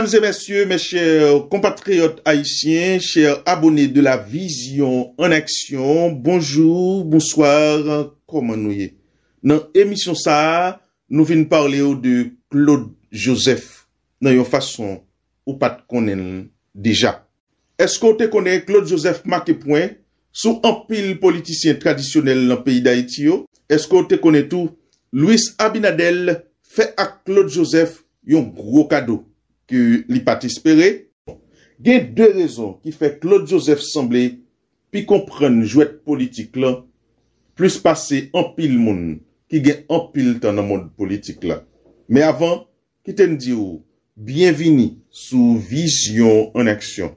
Dames et messieurs, mes chers compatriotes haïtiens, chers abonés de la Vision en Action, bonjour, bonsoir, koman nouye. Nan emisyon sa, nou vin parli ou de Claude Joseph nan yon fason ou pat konen deja. Esko te konen Claude Joseph Makepouin, sou an pil politisyen tradisyonel nan peyi d'Haïti yo? Esko te konen tou Louis Abinadel fè ak Claude Joseph yon gro kado? Ki li pati espere, gen de rezon ki fe Claude Joseph semble pi kompren jouet politik la, plus pase empil moun ki gen empil tan nan mod politik la. Me avan, ki ten di ou, bienvini sou Vision en Action.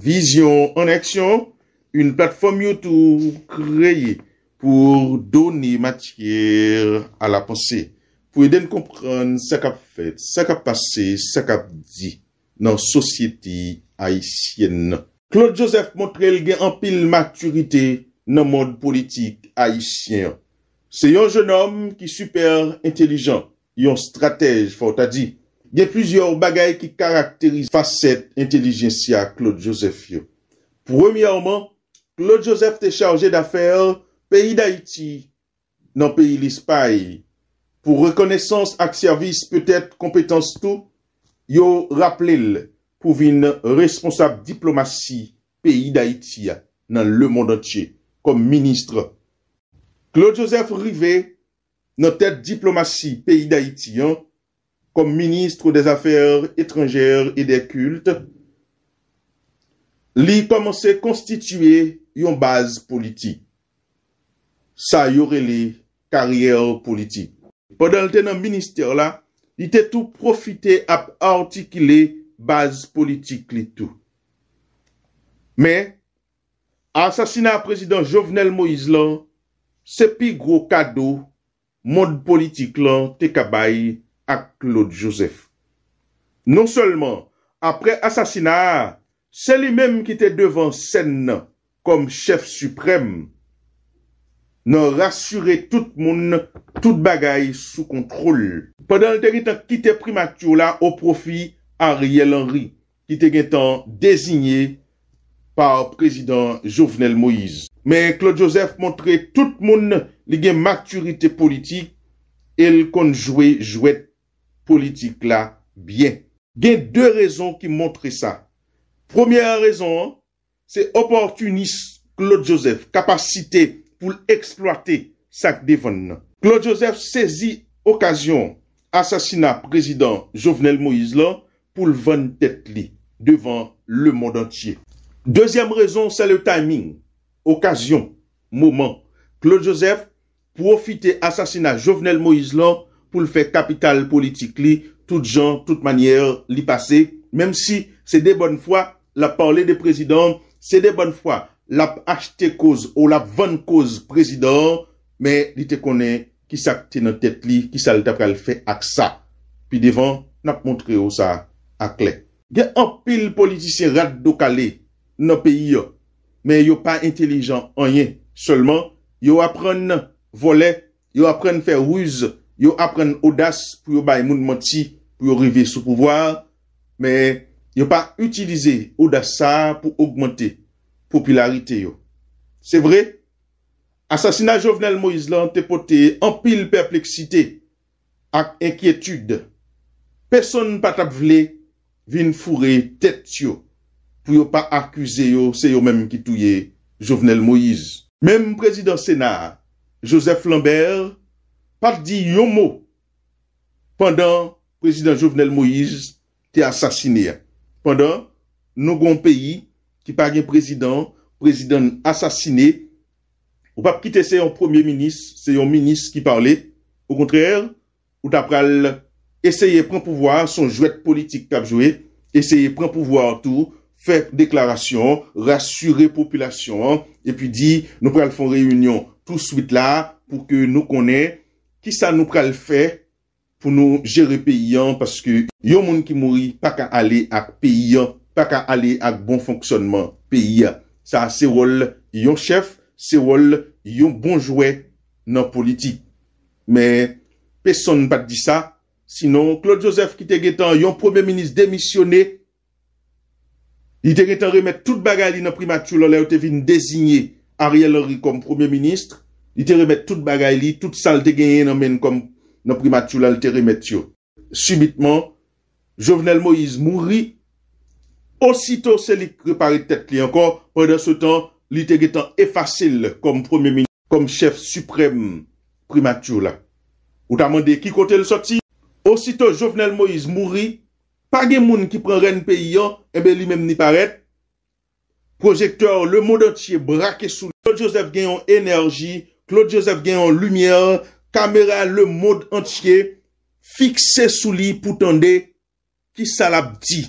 Vision en Action, un platform you tou kreye pou doni matier a la pensey. pou eden kompren sa kap fet, sa kap pase, sa kap di nan sosyeti Haitien. Claude Joseph montre el gen anpil maturite nan mod politik Haitien. Se yon jenom ki super intelijan, yon stratej faw ta di, gen plizyor bagay ki karakterize faset intelijensi a Claude Joseph yo. Premiyoman, Claude Joseph te chaje da fer peyi d'Haiti nan peyi l'Ispaye. pou rekonesans ak servis petet kompetans tou, yo rappele pou vin responsab diplomasi peyi d'Haïti ya nan le mondotche kom ministre. Claude Joseph Rivet, nan tet diplomasi peyi d'Haïti ya, kom ministre des affaires étrangères et des cultes, li komanse konstituye yon baz politik. Sa yore li karyer politik. Podan lte nan minister la, ite tou profite ap antikile baz politik li tou. Me, asasina prezident Jovenel Moïse lan, sepi gro kado mod politik lan te kabae ak Claude Joseph. Non solman, apre asasina, se li menm ki te devan sen nan kom chef suprem. nan rasyure tout moun tout bagay sou kontrol. Pendan lte gwen tan ki te primatio la ou profi Ariel Henry ki te gwen tan designe par prezident Jovenel Moïse. Men Claude Joseph montre tout moun li gen maturite politik el konjwe jwet politik la bien. Gen de rezon ki montre sa. Premier rezon se opportunis Claude Joseph kapasite pou l'eksploate sak devon nan. Claude Joseph sezi okasyon asasina prezident Jovenel Moïse lan pou l'von tet li devan le mond antye. Dezyam rezon sa le timing, okasyon, moment. Claude Joseph profite asasina Jovenel Moïse lan pou l'fe kapital politik li, tout jan, tout manyer li pase, mem si se de bonn fwa la parle de prezident, se de bonn fwa, lap achte koz ou lap van koz prezidant, me li te konen ki sa tenan tet li, ki sa lita pral fe ak sa. Pi devan, nap montre yo sa ak le. Gen apil politisyen rad do kale, nan peyi yo, men yo pa intelijan anye, solman, yo apren volet, yo apren fe rouz, yo apren odas pou yo bay moun manti, pou yo rive sou pouvoar, men yo pa utilize odasa pou augmente popularite yo. Se vre, asasina Jovenel Moïse lan te pote an pil perpleksite ak enkyetude. Person pa tap vle vin fure tet yo pou yo pa akuse yo se yo menm ki touye Jovenel Moïse. Mem prezident senar Joseph Lambert pat di yon mo pandan prezident Jovenel Moïse te asasine ya. Pandan nou gon peyi pa gen prezident, prezident asasine, ou pa pkite se yon premier minis, se yon minis ki parle, ou kontrere, ou ta pral eseye pran pouvoar son jwet politik tabjowe, eseye pran pouvoar tout, fek deklarasyon, rasyure populasyon, epi di, nou pral fon reyunyon tout swit la pou ke nou konen, ki sa nou pral fe, pou nou jere peyyan, paske yon moun ki mouri, pa ka ale ak peyyan pa ka ale ak bon fonksonman peyi ya. Sa, se wol yon chef, se wol yon bonjouè nan politik. Men, peson nan pat di sa, sinon, Claude Joseph ki te getan yon premier ministre demisyonè, i te getan remet tout bagay li nan primatulon, la yo te vin designe Ariel Henry kom premier ministre, i te remet tout bagay li, tout sal te genye nan men kom nan primatulon, la yo te remet yo. Subitman, Jovenel Moïse mouri, Osito se li krepari tet li ankon, pwede se tan, li te getan e fasil kom premier mini, kom chef suprèm primatur la. Ota mande ki kote le soti, osito Jovenel Moïse mouri, page moun ki pren ren pe yon, ebe eh li mèm ni paret. Projekteur, le mode antye brake sou, Claude Joseph gen yon enerji, Claude Joseph gen yon lumièr, kamera, le mode antye, fikse sou li pou tende ki salab di.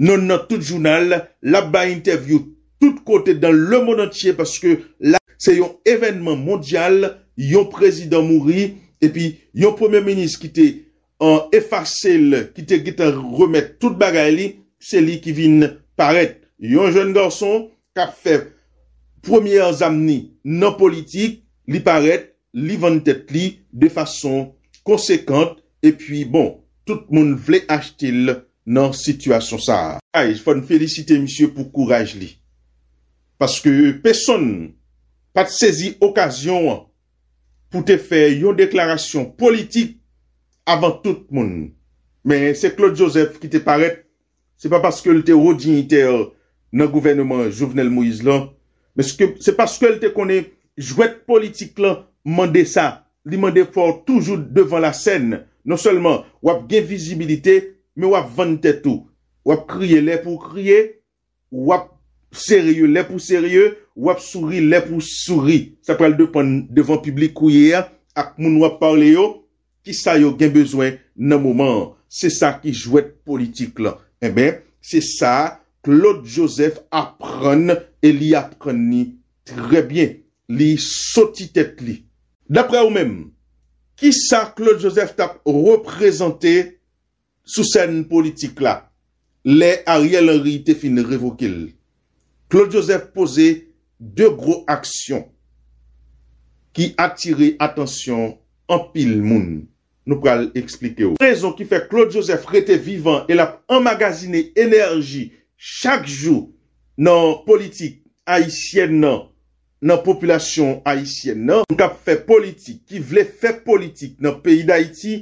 Non nan tout jounal, la ba interview tout kote dans le monde entier parce que la, c'est yon evenement mondial, yon prezident mourit et puis yon premier ministre qui t'a effacé, qui t'a remet tout bagay li, c'est li ki vin paret yon jeune garçon ka fè premier en zamni nan politik, li paret, li van tèp li de fason konsekante et puis bon, tout moun vle achete li nan sitwasyon sa. Fon felicite misye pou kouraj li. Paske peson pat sezi okasyon pou te fe yon deklarasyon politik avan tout moun. Men se Claude Joseph ki te paret se pa paske lte ou di nite nan gouvennman Jouvenel Mouiz lan. Men se paske lte konen jwet politik lan mande sa. Li mande for toujou devan la sen. Non selman wap gen vizibilite Me wap vante tou. Wap kriye le pou kriye. Wap serye le pou serye. Wap suri le pou suri. Sa pral devan publik kouye. Ak moun wap parle yo. Ki sa yo gen bezwen nan mouman. Se sa ki jwet politik la. Ebe, se sa Claude Joseph apron e li apron ni trebyen. Li soti tet li. Dapre ou men. Ki sa Claude Joseph tap reprezenté Sous sèn politik la, lè a riyel ri te fin revokil. Claude Joseph pose de gro aksyon ki atiri atensyon an pil moun. Nou kal eksplike ou. Rezon ki fè Claude Joseph rete vivan el ap emmagazine enerji chak jou nan politik Haitien nan, nan populasyon Haitien nan. Nou kap fè politik, ki vle fè politik nan peyi d'Haïti,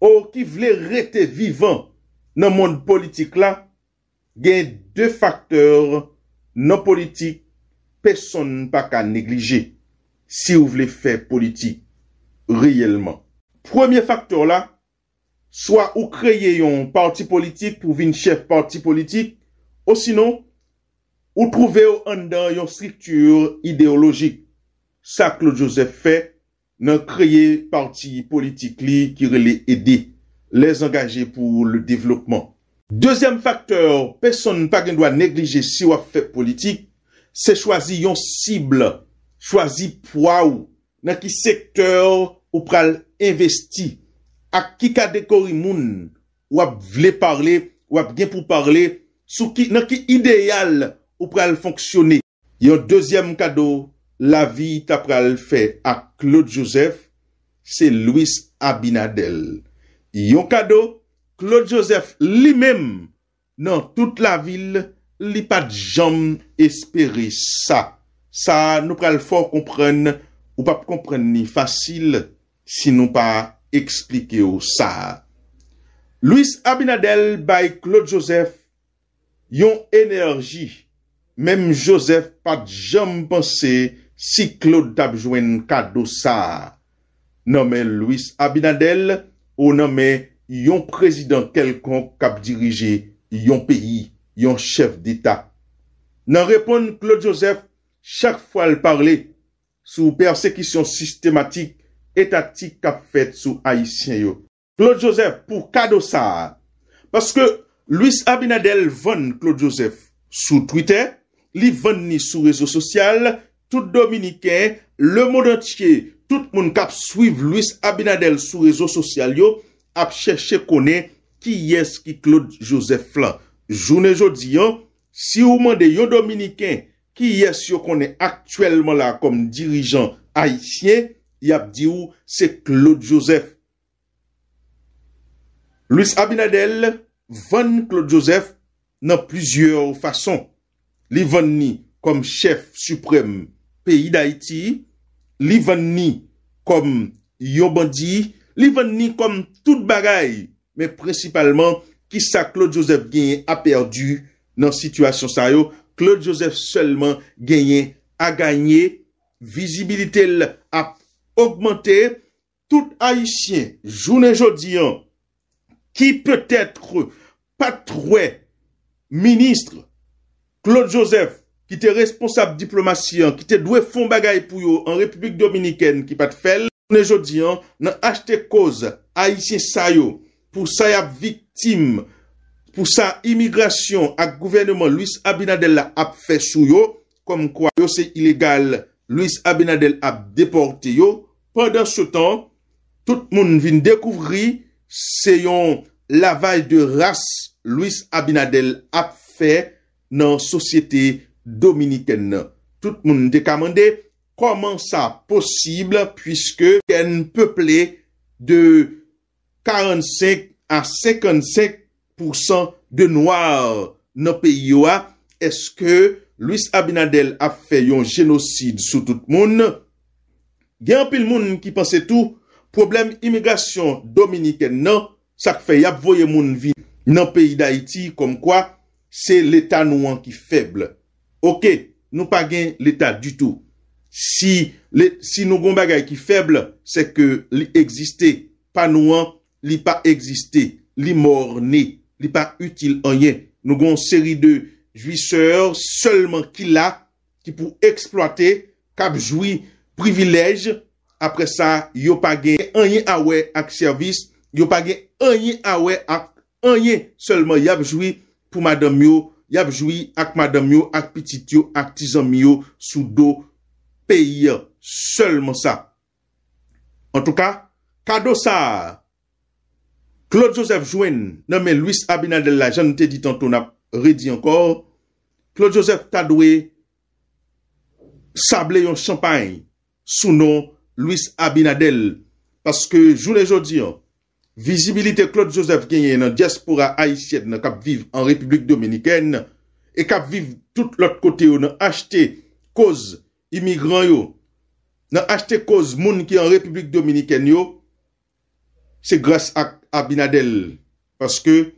Ou ki vle rete vivan nan moun politik la, gen dwe faktor nan politik, peson nan pa ka neglije si ou vle fe politik reyelman. Premier faktor la, swa ou kreye yon parti politik ou vin chef parti politik, ou sinon, ou trove ou an dan yon striktur ideologik, sa klo Josef fe politik. nan kreye parti politik li kire le ede, lez angaje pou le devlopman. Dezyanm faktor, peson nan pa gen dwa neglije si wap fe politik, se chwazi yon sible, chwazi pou waw, nan ki sektor ou pral investi, ak ki kade kor imoun, wap vle parle, wap gen pou parle, sou ki nan ki ideal ou pral fonksyone. Yon dezyanm kado, la vi ta pral fè a Claude Joseph, se Louis Abinadel. Yon kado, Claude Joseph li mèm, nan tout la vil, li pat jom espere sa. Sa nou pral fòr kompren, ou pap kompren ni fasil, si nou pa eksplike ou sa. Louis Abinadel bay Claude Joseph, yon enerji, mèm Joseph pat jom pense, Si Claude d'Abjouen kado sa, nanme Louis Abinadel, ou nanme yon prezident kelkon kap dirije yon peyi, yon chef d'Etat. Nan repon Claude Joseph, chak fwa l parle, sou persekisyon sistematik, etatik kap fet sou Haitien yo. Claude Joseph pou kado sa, paske Louis Abinadel venn Claude Joseph sou Twitter, li venn ni sou rezo sosyal, Tout Dominikè, le modot che, tout moun kap swiv Louis Abinadel sou rezo sosyal yo, ap chèche konen ki yes ki Claude Joseph la. Jounè jodi yo, si ou mande yon Dominikè, ki yes yo konen aktuelman la kom dirijan Haitien, y ap di ou se Claude Joseph. Louis Abinadel ven Claude Joseph nan plizye ou fason. Li ven ni kom chèf suprèm. peyi d'Haïti, li ven ni kom Yobandi, li ven ni kom tout bagay, men principalman ki sa Claude Joseph genyen a perdu nan situasyon sa yo, Claude Joseph selman genyen a ganyen, vizibilite l a augmente, tout Haïtien jounen jodi an, ki peut etre patrouè, ministre, Claude Joseph ki te responsab diplomasyen, ki te dwe fon bagay pou yo an Republik Dominiken ki pat fel, ne jodi an, nan achte koz a isye sa yo, pou sa yap viktim, pou sa imigrasyon ak gouvernement Louis Abinadel ap fe sou yo, kom kwa yo se ilegal Louis Abinadel ap deporte yo, pandan se tan, tout moun vin dekouvri se yon lavay de ras Louis Abinadel ap fe nan sosyete Dominiken nan, tout moun de kamande, koman sa posibl, pwiske ten peple de 45 a 55% de noir nan peyi yo a, eske Louis Abinadel ap fe yon genosid sou tout moun? Gen apil moun ki panse tou, problem imigrasyon Dominiken nan, sak fe yap voye moun vi nan peyi da iti, kom kwa, se leta nou an ki feble. Ok, nou pa gen l'Etat du tout. Si nou gon bagay ki feble, se ke li egziste pa nou an, li pa egziste, li mor ne, li pa util anyen. Nou gon seri de juiseur, solman ki la, ki pou eksploate, kabjoui, privilej, apre sa, yo pa gen anyen awe ak servis, yo pa gen anyen awe ak anyen, solman yapjoui pou madame yo manye. Y apjoui ak madam yo, ak pitityo, ak tizan yo, sou do peyi yo. Sèlman sa. En tout ka, kado sa. Claude Joseph Jouen, nomen Louis Abinadel la janite di tantou, nap redi ankor. Claude Joseph Tadwe sable yon champagne, sou non Louis Abinadel. Paske joun e joudi yo. Vizibilite Claude Joseph genye nan diaspora Haitien nan kap viv an Republik Dominikèn E kap viv tout lot kote yo nan achete koz imigran yo Nan achete koz moun ki an Republik Dominikèn yo Se grase ak Abinadel Paske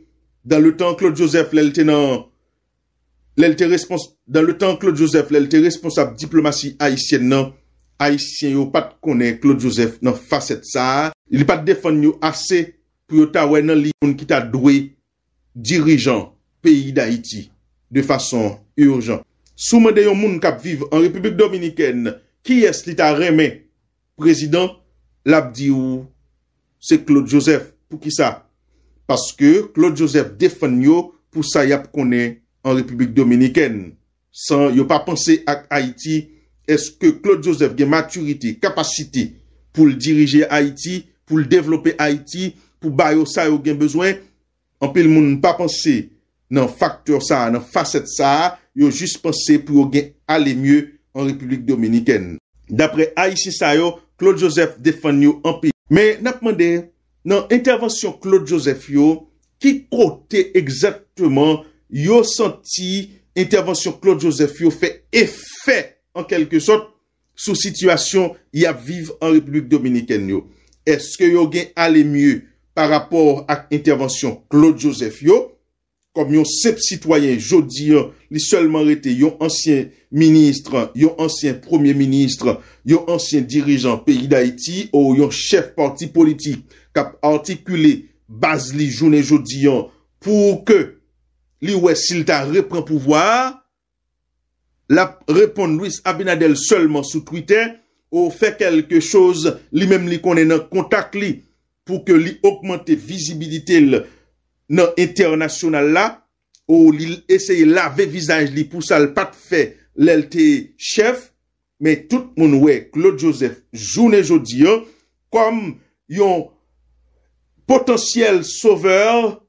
dan le tan Claude Joseph lel te responsab diplomasy Haitien Haitien yo pat konen Claude Joseph nan fased sa li pa defanyo ase pou yo ta wènen li yon ki ta dwe dirijan peyi da Haiti de fason urjan. Souman de yon moun kap viv en Republik Dominikèn, ki es li ta remè? Prezident, lab di ou, se Claude Joseph pou ki sa? Paske Claude Joseph defanyo pou sa yap konen en Republik Dominikèn. San yo pa panse ak Haiti, eske Claude Joseph gen maturite, kapasite pou l dirije Haiti, pou l devlope Haiti, pou bayo sa yo gen bezwen, anpe l moun n pa pense nan faktor sa, nan facet sa, yo jist pense pou yo gen ale mye an Republik Dominiken. Dapre Haiti sa yo, Claude Joseph defan yo anpe. Men, nan pman de, nan intervensyon Claude Joseph yo, ki kote exaktman yo senti intervensyon Claude Joseph yo fe efè en kelke sot sou situasyon ya vive an Republik Dominiken yo? Eske yo gen ale mye pa rapor ak intervensyon Claude Joseph yo? Kom yon sep sitwayen jodi yon li solman rete yon ansyen ministre, yon ansyen premier ministre, yon ansyen dirijan peyi da iti ou yon chef parti politik kap artikule baz li jounen jodi yon pou ke li wè siltan repren pouvoar? La reponde Louis Abinadel solman sou Twitter. Ou fè kelke chouz li mem li konen nan kontak li pou ke li augmente vizibilite nan internasyonal la. Ou li esye la ve vizanj li pou sal pat fè lèl te chef. Me tout moun we, Claude Joseph, joune jodi yo, kom yon potensyel sauveur.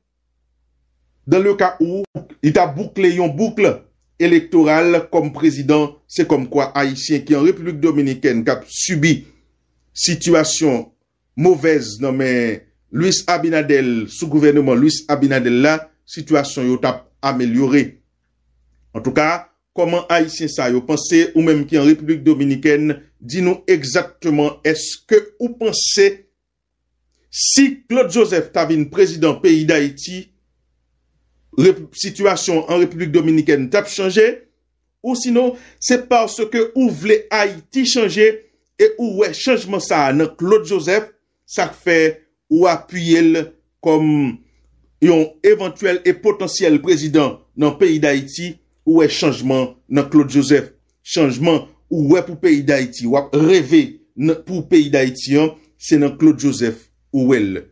Dan le ka ou, ita boukle yon boukle. Elektoral kom prezident se kom kwa Haitien ki an Republik Dominiken kap subi Situasyon mouvez nan men Louis Abinadel Sou gouvernement Louis Abinadel la Situasyon yo tap amelyore En tout ka, koman Haitien sa yo pense Ou menm ki an Republik Dominiken Di nou ekzaktman eske ou pense Si Claude Joseph Tavine prezident peyi d'Haiti Situasyon an Republik Dominiken Tap chanje Ou sino se par se ke ou vle Haiti chanje E ou we chanjman sa nan Claude Joseph Sa fe ou apuyel Kom yon Eventuel e potansyel prezident Nan peyi d'Haïti Ou we chanjman nan Claude Joseph Chanjman ou we pou peyi d'Haïti Ou we reve pou peyi d'Haïti Se nan Claude Joseph Ou el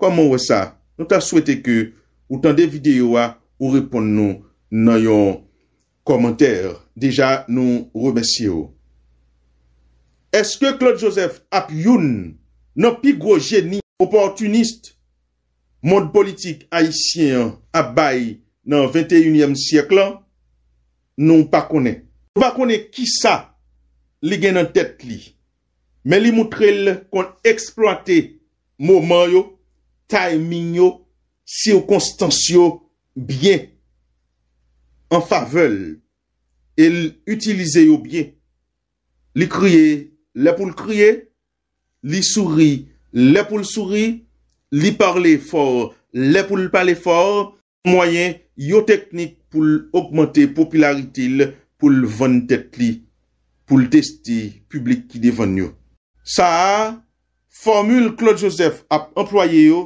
Koman we sa? Nou ta souwete ke Ou tan de videyo wa ou repon nou nan yon komentèr. Deja nou remesye yo. Eske Claude Joseph ap yon nan pigro geni opportunist moun politik haisyen ap bay nan 21èm siyek lan, nou pa kone. Nou pa kone ki sa li gen nan tèt li. Men li moutrel kon eksploate mouman yo, tae mign yo, si yo konstansyo byen an favel e l'utilize yo byen li kriye, le pou l'kriye li souri, le pou l'souri li parle for le pou l'pale for mwayen yo teknik pou l'augmente popularitil pou l'von tet li pou l testi publik ki devon yo sa formule Claude Joseph ap employe yo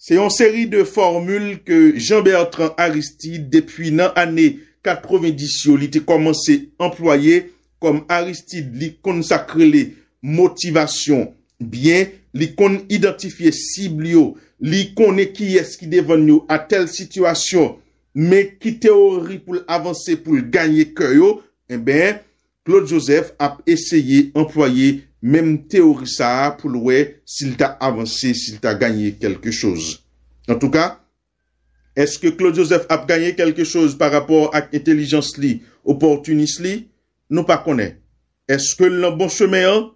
Se yon seri de formule ke Jean-Bertrand Aristide depi nan ane 90 yon li te komanse employe kom Aristide li kon sakre li motivasyon. Bien, li kon identifiye Siblio, li konne ki eski devanyo a tel situasyon, men ki te ori pou l avanse pou l ganye koyo, e eh ben, Claude Joseph ap eseye employe Aristide. Mem teori sa ap pou lwe sil ta avanse, sil ta ganyen kelke chose. En tou ka, eske Claude Joseph ap ganyen kelke chose par rapor ak intelijans li, opportunis li, nou pa konen. Eske nou bon cheme an,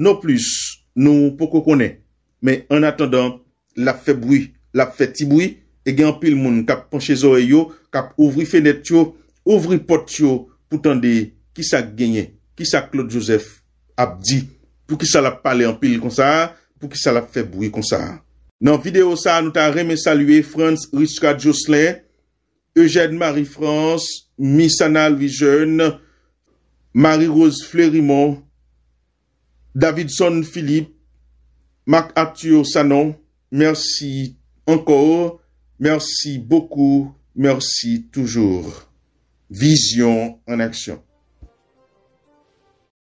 nou plus, nou poko konen. Men en atendan, la feboui, la fetiboui, e gen apil moun kap panche zoe yo, kap ouvri fenet yo, ouvri pot yo, pou tande ki sa ganyen, ki sa Claude Joseph ap di. pou ki sa la pale an pil kon sa, pou ki sa la feboui kon sa. Nan video sa, nou ta reme salue Franz Ritzka Josselin, Eugène Marie-France, Mi Sanal Vigeune, Marie-Rose Fleurimont, Davidson Philippe, Marc-Arthur Sanon, mersi anko, mersi boku, mersi toujou. Vision en action.